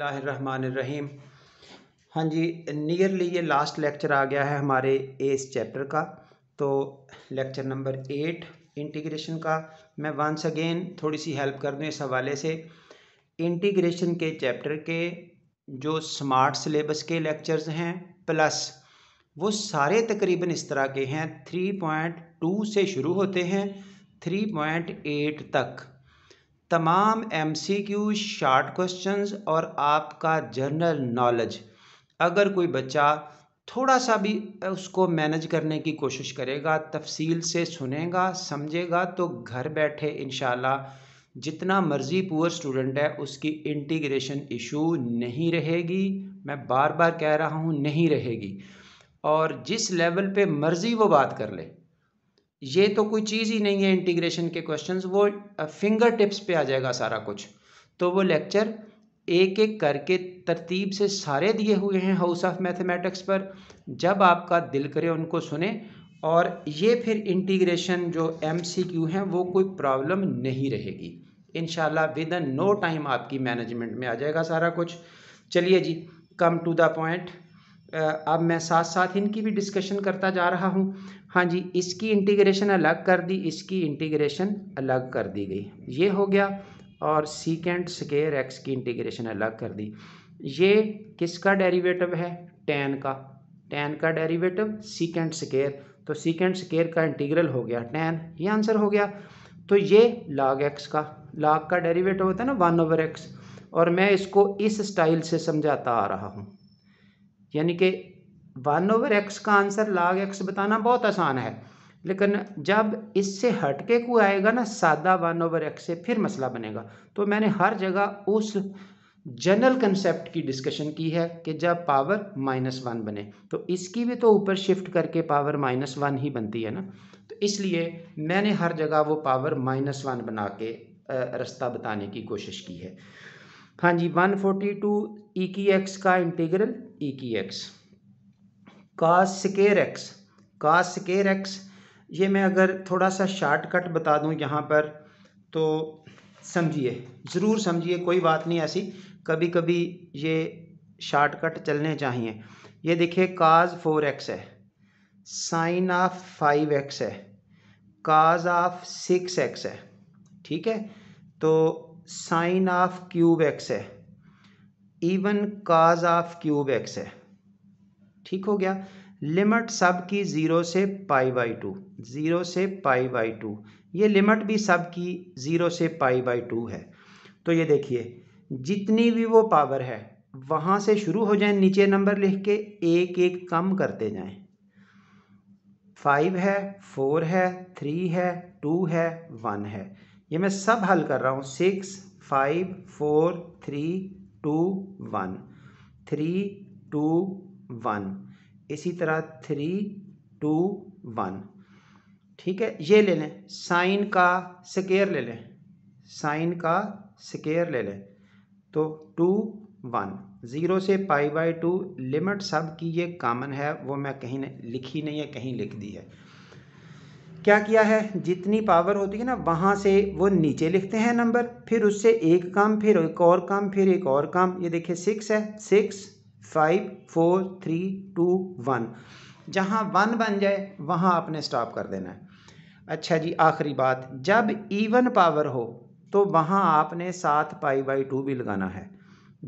रहीम हाँ जी नियरली ये लास्ट लेक्चर आ गया है हमारे इस चैप्टर का तो लेक्चर नंबर एट इंटीग्रेशन का मैं वंस अगेन थोड़ी सी हेल्प कर दूँ इस हवाले से इंटीग्रेशन के चैप्टर के जो स्मार्ट सिलेबस के लेक्चर्स हैं प्लस वो सारे तकरीबन इस तरह के हैं थ्री पॉइंट टू से शुरू होते हैं थ्री पॉइंट एट तक तमाम M C Q short questions और आपका जनरल नॉलेज अगर कोई बच्चा थोड़ा सा भी उसको मैनेज करने की कोशिश करेगा तफसील से सुनेगा समझेगा तो घर बैठे इन जितना मर्ज़ी पुअर स्टूडेंट है उसकी इंटीग्रेशन इशू नहीं रहेगी मैं बार बार कह रहा हूँ नहीं रहेगी और जिस लेवल पे मर्ज़ी वो बात कर ले ये तो कोई चीज़ ही नहीं है इंटीग्रेशन के क्वेश्चन वो फिंगर टिप्स पे आ जाएगा सारा कुछ तो वो लेक्चर एक एक करके तरतीब से सारे दिए हुए हैं हाउस ऑफ मैथमेटिक्स पर जब आपका दिल करे उनको सुने और ये फिर इंटीग्रेशन जो एम सी क्यू हैं वो कोई प्रॉब्लम नहीं रहेगी in within no time आपकी मैनेजमेंट में आ जाएगा सारा कुछ चलिए जी कम टू द पॉइंट अब मैं साथ साथ इनकी भी डिस्कशन करता जा रहा हूँ हाँ जी इसकी इंटीग्रेशन अलग कर दी इसकी इंटीग्रेशन अलग कर दी गई ये हो गया और सीकेंड स्केयर एक्स की इंटीग्रेशन अलग कर दी ये किसका डेरिवेटिव है टेन का टेन का डेरिवेटिव सीकेंड स्केयर तो सीकेंड स्केयर का इंटीग्रल हो गया टेन ये आंसर हो गया तो ये लाग एक्स का लाग का डेरिवेटिव होता है ना वन ओवर एक्स और मैं इसको इस स्टाइल से समझाता आ रहा हूँ यानी कि वन ओवर एक्स का आंसर लाग एक्स बताना बहुत आसान है लेकिन जब इससे हट के कोई आएगा ना सादा वन ओवर एक्स से फिर मसला बनेगा तो मैंने हर जगह उस जनरल कंसेप्ट की डिस्कशन की है कि जब पावर माइनस वन बने तो इसकी भी तो ऊपर शिफ्ट करके पावर माइनस वन ही बनती है ना तो इसलिए मैंने हर जगह वो पावर माइनस वन बना के रास्ता बताने की कोशिश की है हाँ जी one forty two e e की एक्स का इंटीग्रल ई e की x cos square x cos square x ये मैं अगर थोड़ा सा शॉर्टकट बता दूं यहाँ पर तो समझिए ज़रूर समझिए कोई बात नहीं ऐसी कभी कभी ये शॉर्टकट चलने चाहिए ये देखिए काज फोर एक्स है साइन ऑफ फाइव एक्स है काज ऑफ सिक्स एक्स है ठीक है तो साइन ऑफ क्यूब एक्स है even cos of cube x है ठीक हो गया लिमिट सब की ज़ीरो से पाई बाई टू ज़ीरो से पाई बाई टू ये लिमिट भी सब की ज़ीरो से पाई बाई टू है तो ये देखिए जितनी भी वो पावर है वहां से शुरू हो जाए नीचे नंबर लिख के एक एक कम करते जाएं फाइव है फोर है थ्री है टू है वन है ये मैं सब हल कर रहा हूँ six five four three two one three two one इसी तरह थ्री टू वन ठीक है ये ले लें साइन का स्केयर ले लें साइन का स्केयर ले लें तो टू वन ज़ीरो से पाई बाई टू लिमिट सब की ये कामन है वो मैं कहीं लिखी नहीं है कहीं लिख दी है क्या किया है जितनी पावर होती है ना वहाँ से वो नीचे लिखते हैं नंबर फिर उससे एक काम फिर एक और काम फिर एक और काम ये देखिए सिक्स है six five four three two one जहाँ वन बन जाए वहाँ आपने स्टॉप कर देना है अच्छा जी आखिरी बात जब इवन पावर हो तो वहाँ आपने सात पाई बाई टू भी लगाना है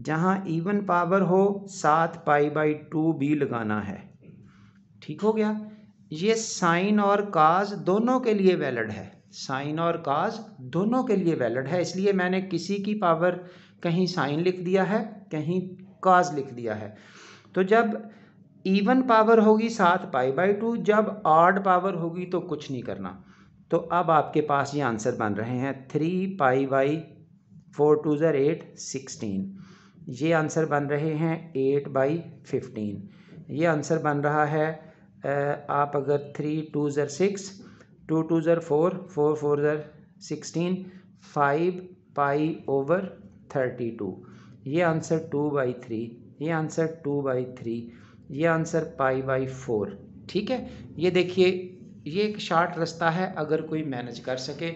जहाँ इवन पावर हो सात पाई बाई टू भी लगाना है ठीक हो गया ये साइन और काज दोनों के लिए वैलिड है साइन और काज दोनों के लिए वैलिड है इसलिए मैंने किसी की पावर कहीं साइन लिख दिया है कहीं काज लिख दिया है तो जब इवन पावर होगी सात पाई बाई टू जब आर्ड पावर होगी तो कुछ नहीं करना तो अब आपके पास ये आंसर बन रहे हैं three pi by four two ज़र एट सिक्सटीन ये आंसर बन रहे हैं एट बाई फिफ्टीन ये आंसर बन रहा है आप अगर थ्री टू ज़र सिक्स टू टू ज़र फोर फोर फोर ज़र sixteen five pi over thirty two ये आंसर टू बाई थ्री ये आंसर टू बाई थ्री ये आंसर पाई बाई फोर ठीक है ये देखिए ये एक शार्ट रास्ता है अगर कोई मैनेज कर सके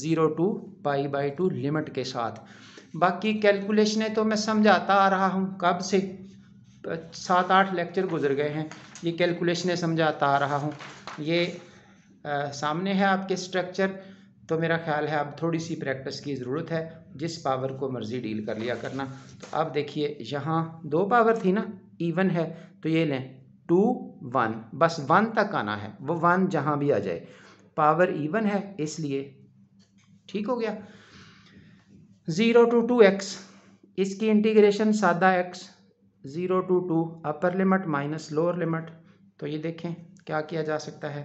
zero to pi by two limit के साथ बाकी कैलकुलेशनें तो मैं समझाता आ रहा हूँ कब से सात आठ लेक्चर गुजर गए हैं ये कैलकुलेशन समझाता आ रहा हूँ ये आ, सामने है आपके स्ट्रक्चर तो मेरा ख्याल है अब थोड़ी सी प्रैक्टिस की ज़रूरत है जिस पावर को मर्ज़ी डील कर लिया करना तो अब देखिए यहाँ दो पावर थी ना इवन है तो ये लें टू वन बस वन तक आना है वो वन जहाँ भी आ जाए पावर इवन है इसलिए ठीक हो गया ज़ीरो टू टू एक्स इसकी इंटीग्रेशन सादा x zero two two upper limit minus lower limit तो ये देखें क्या किया जा सकता है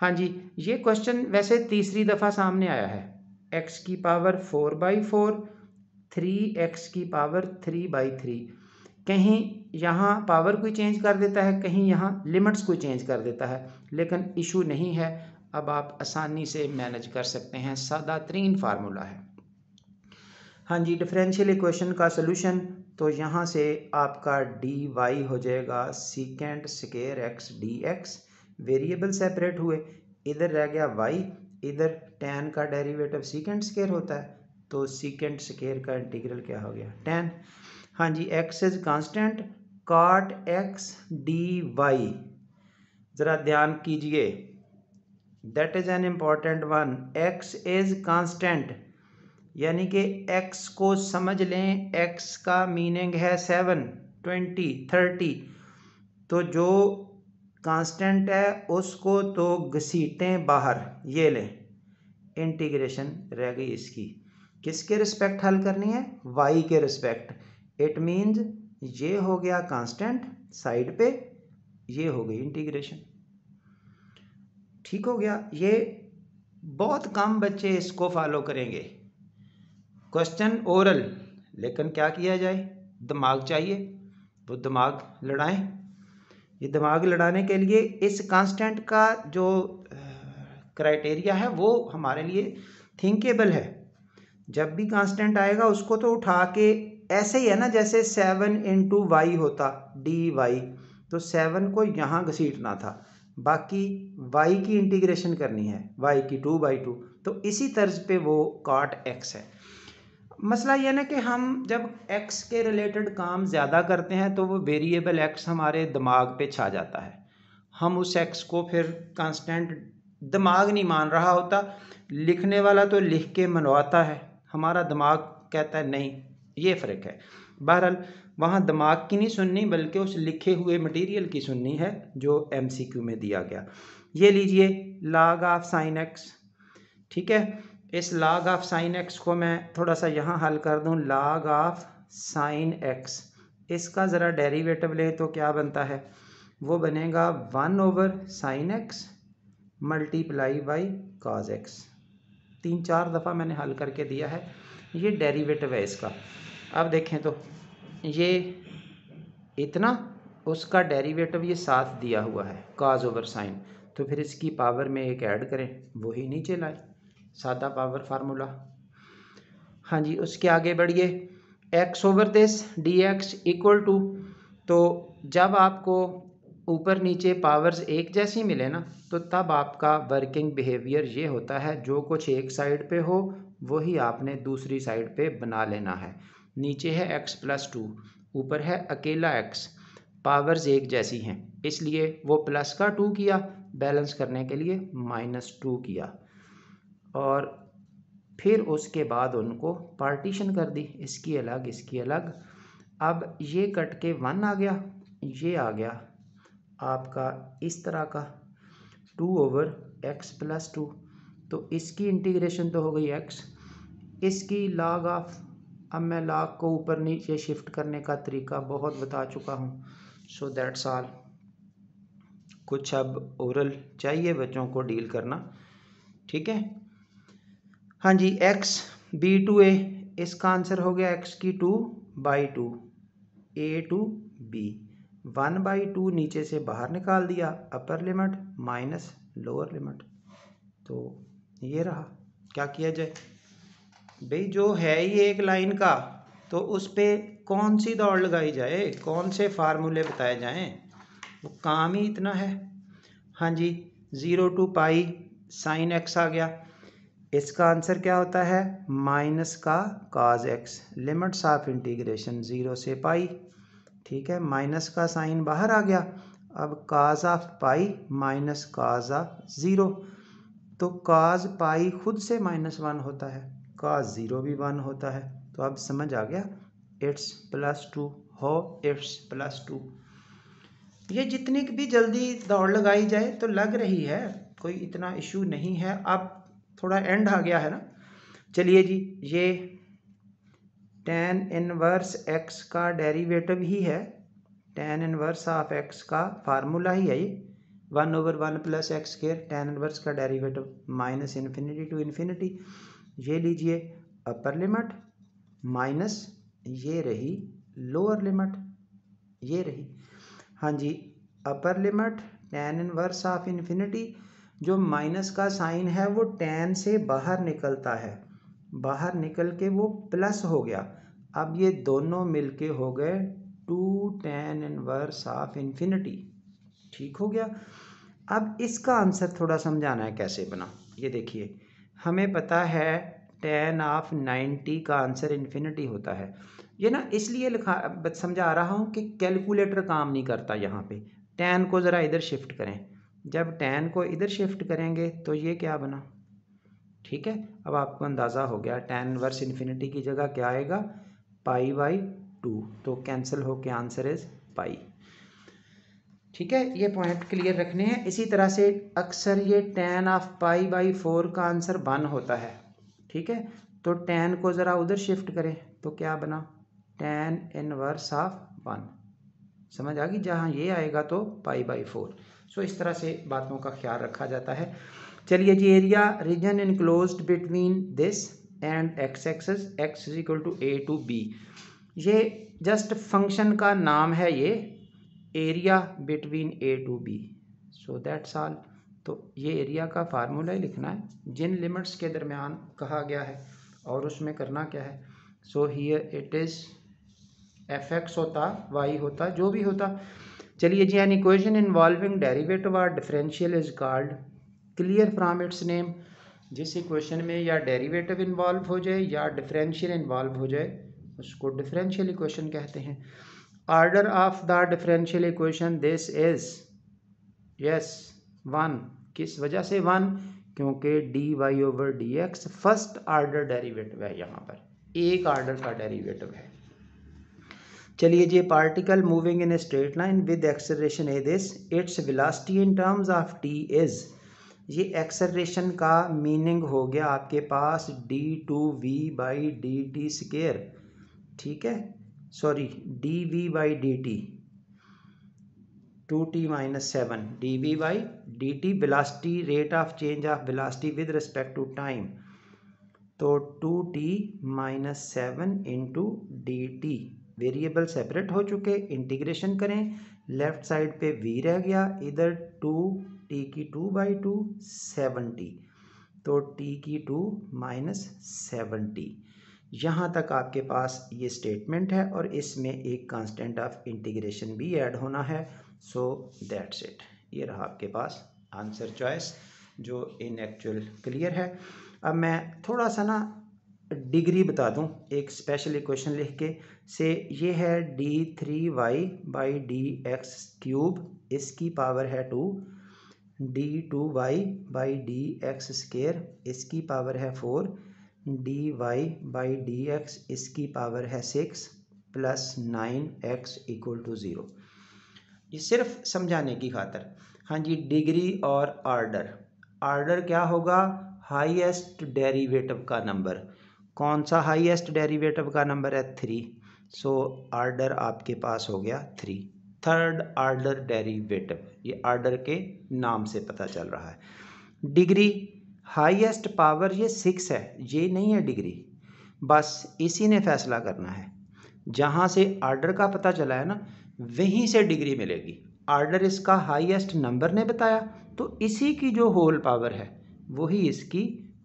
हाँ जी ये क्वेश्चन वैसे तीसरी दफ़ा सामने आया है एक्स की power four by four three x की पावर थ्री बाई थ्री कहीं यहाँ पावर कोई चेंज कर देता है कहीं यहाँ लिमिट्स कोई चेंज कर देता है लेकिन इशू नहीं है अब आप आसानी से मैनेज कर सकते हैं सादा तरीन फार्मूला है हाँ जी डिफरेंशियल इक्वेशन का सोल्यूशन तो यहाँ से आपका डी वाई हो जाएगा secant square x d x variable separate हुए इधर रह गया वाई इधर टेन का डेरिवेटिव सीकेंड स्केयर होता है तो सीकेंड स्केयर का इंटीग्रल क्या हो गया टेन हाँ जी एक्स इज कांस्टेंट काट एक्स डी वाई ज़रा ध्यान कीजिए that is an important one x is constant यानी कि x को समझ लें x का मीनिंग है सेवन ट्वेंटी थर्टी तो जो कांस्टेंट है उसको तो घसीटें बाहर ये लें इंटीग्रेशन रह गई इसकी किसके रिस्पेक्ट हल करनी है y के रिस्पेक्ट इट मीन्स ये हो गया कांस्टेंट साइड पे ये हो गई इंटीग्रेशन ठीक हो गया ये बहुत कम बच्चे इसको फॉलो करेंगे क्वेश्चन ओरल लेकिन क्या किया जाए दिमाग चाहिए तो दिमाग लड़ाएं ये दिमाग लड़ाने के लिए इस कांस्टेंट का जो क्राइटेरिया है वो हमारे लिए थिंकेबल है जब भी कांस्टेंट आएगा उसको तो उठा के ऐसे ही है ना जैसे सेवन इंटू वाई होता डी वाई तो सेवन को यहाँ घसीटना था बाकी वाई की इंटीग्रेशन करनी है वाई की टू बाई टू तो इसी तर्ज पे वो काट एक्स है मसला यह ना कि हम जब एक्स के रिलेटेड काम ज़्यादा करते हैं तो वो वेरिएबल एक्स हमारे दिमाग पे छा जाता है हम उस एक्स को फिर कांस्टेंट दिमाग नहीं मान रहा होता लिखने वाला तो लिख के मनवाता है हमारा दिमाग कहता है नहीं ये फ़र्क है बहरहाल वहाँ दिमाग की नहीं सुननी बल्कि उस लिखे हुए मटेरियल की सुननी है जो एमसीक्यू में दिया गया ये लीजिए लाग ऑफ साइन एक्स ठीक है इस लाग ऑफ साइन एक्स को मैं थोड़ा सा यहाँ हल कर दूँ लाग ऑफ साइन एक्स इसका ज़रा डेरिवेटिव लें तो क्या बनता है वो बनेगा one over sine x multiply by cos x तीन चार दफ़ा मैंने हल करके दिया है ये डेरिवेटिव है इसका अब देखें तो ये इतना उसका डेरिवेटिव ये साथ दिया हुआ है काज ओवर साइन तो फिर इसकी पावर में एक ऐड करें वही नीचे लाएँ सादा पावर फार्मूला हाँ जी उसके आगे बढ़िए x over this d x equal to तो जब आपको ऊपर नीचे पावर्स एक जैसी मिले ना तो तब आपका वर्किंग बिहेवियर ये होता है जो कुछ एक साइड पे हो वही आपने दूसरी साइड पे बना लेना है नीचे है एक्स प्लस टू ऊपर है अकेला एक्स पावर्स एक जैसी हैं इसलिए वो प्लस का टू किया बैलेंस करने के लिए माइनस टू किया और फिर उसके बाद उनको पार्टीशन कर दी इसकी अलग इसकी अलग अब ये कट के वन आ गया ये आ गया आपका इस तरह का two over x plus two तो इसकी इंटीग्रेशन तो हो गई एक्स इसकी लाग ऑफ अब मैं लाग को ऊपर नीचे शिफ्ट करने का तरीका बहुत बता चुका हूँ सो दैट्स ऑल कुछ अब ओरल चाहिए बच्चों को डील करना ठीक है हाँ जी एक्स बी टू ए इसका आंसर हो गया एक्स की two by two a to b one by two नीचे से बाहर निकाल दिया upper limit minus lower limit तो ये रहा क्या किया जाए भाई जो है ही एक लाइन का तो उस पर कौन सी दौड़ लगाई जाए कौन से फार्मूले बताए जाएं वो काम ही इतना है हाँ जी zero to pi sine x आ गया इसका आंसर क्या होता है माइनस का cos x limits of integration zero से पाई ठीक है माइनस का साइन बाहर आ गया अब cos of pi minus cos of zero तो काज पाई खुद से माइनस वन होता है काज ज़ीरो भी वन होता है तो अब समझ आ गया इट्स प्लस टू हो इट्स प्लस टू ये जितनी भी जल्दी दौड़ लगाई जाए तो लग रही है कोई इतना इशू नहीं है अब थोड़ा एंड आ गया है ना चलिए जी ये टेन इनवर्स एक्स का डेरिवेटिव ही है टेन इनवर्स ऑफ एक्स का फार्मूला ही है ये one over one plus x square tan inverse का derivative minus infinity to infinity ये लीजिए अपर लिमिट माइनस ये रही लोअर लिमिट ये रही हाँ जी upper limit tan inverse of infinity जो माइनस का साइन है वो टेन से बाहर निकलता है बाहर निकल के वो प्लस हो गया अब ये दोनों मिलके हो गए two tan inverse of infinity ठीक हो गया अब इसका आंसर थोड़ा समझाना है कैसे बना ये देखिए हमें पता है टेन ऑफ नाइन्टी का आंसर इन्फिनिटी होता है ये ना इसलिए लिखा समझा रहा हूँ कि कैलकुलेटर काम नहीं करता यहाँ पे टेन को ज़रा इधर शिफ्ट करें जब टैन को इधर शिफ्ट करेंगे तो ये क्या बना ठीक है अब आपको अंदाज़ा हो गया टेन वर्स इन्फिनिटी की जगह क्या आएगा पाई बाई टू तो कैंसिल होके आंसर इज़ पाई ठीक है ये पॉइंट क्लियर रखने हैं इसी तरह से अक्सर ये tan of pi by four का आंसर वन होता है ठीक है तो टेन को ज़रा उधर शिफ्ट करें तो क्या बना टेन इनवर्स ऑफ वन समझ आ गई जहाँ ये आएगा तो पाई बाई फोर सो इस तरह से बातों का ख्याल रखा जाता है चलिए जी area region enclose between this and x axis x is equal to a to b ये जस्ट फंक्शन का नाम है ये area between a to b so that's all तो ये एरिया का फार्मूला ही लिखना है जिन लिमिट्स के दरमियान कहा गया है और उसमें करना क्या है so here it is f x होता वाई होता जो भी होता चलिए जी एन इक्वेशन इन्वॉल्विंग डेरिवेटिव और differential is called clear from its name जिस इक्वेशन में या डेरिवेटिव इन्वॉल्व हो जाए या डिफरेंशियल इन्वॉल्व हो जाए उसको डिफरेंशियल इक्वेशन कहते हैं order of the differential equation this is yes one किस वजह से वन क्योंकि d y over d x first order derivative है यहाँ पर एक ऑर्डर का डेरीवेटिव है चलिए जी particle moving in a straight line with acceleration a this its velocity in terms of t is ये एक्सरेशन का मीनिंग हो गया आपके पास d two v by d t square ठीक है sorry d v by d t two t minus seven d v by d t velocity rate of change of velocity with respect to time तो two t minus seven into d t variable separate हो चुके integration करें left side पे v रह गया इधर two t की two by two seven t तो टी की टू माइनस सेवनटी यहाँ तक आपके पास ये स्टेटमेंट है और इसमें एक कांस्टेंट ऑफ इंटीग्रेशन भी ऐड होना है सो दैट्स इट ये रहा आपके पास आंसर चॉइस जो इन एक्चुअल क्लियर है अब मैं थोड़ा सा ना डिग्री बता दूं एक स्पेशल इक्वेशन लिख के से ये है d three y by d x cube इसकी पावर है two d two y by d x square इसकी पावर है four d y by d x इसकी पावर है six plus nine x equal to zero ये सिर्फ समझाने की खातर हाँ जी डिग्री और आर्डर आर्डर क्या होगा हाईएस्ट डेरिवेटिव का नंबर कौन सा हाईएस्ट डेरिवेटिव का नंबर है थ्री सो आर्डर आपके पास हो गया थ्री थर्ड आर्डर डेरिवेटिव ये आर्डर के नाम से पता चल रहा है डिग्री हाईएस्ट पावर ये सिक्स है ये नहीं है डिग्री बस इसी ने फैसला करना है जहाँ से आर्डर का पता चला है ना वहीं से डिग्री मिलेगी आर्डर इसका हाईएस्ट नंबर ने बताया तो इसी की जो होल पावर है वही इसकी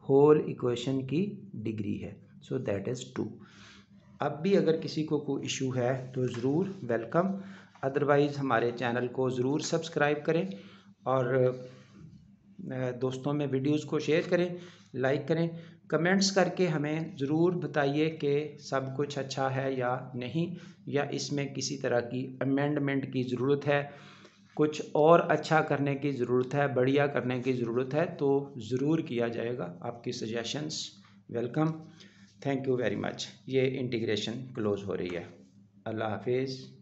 होल इक्वेशन की डिग्री है सो दैट इज़ टू अब भी अगर किसी को कोई इशू है तो ज़रूर वेलकम अदरवाइज़ हमारे चैनल को ज़रूर सब्सक्राइब करें और दोस्तों में वीडियोस को शेयर करें लाइक करें कमेंट्स करके हमें ज़रूर बताइए कि सब कुछ अच्छा है या नहीं या इसमें किसी तरह की अमेंडमेंट की ज़रूरत है कुछ और अच्छा करने की ज़रूरत है बढ़िया करने की ज़रूरत है तो ज़रूर किया जाएगा आपकी suggestions welcome thank you very much ये इंटीग्रेशन क्लोज़ हो रही है अल्लाह हाफिज़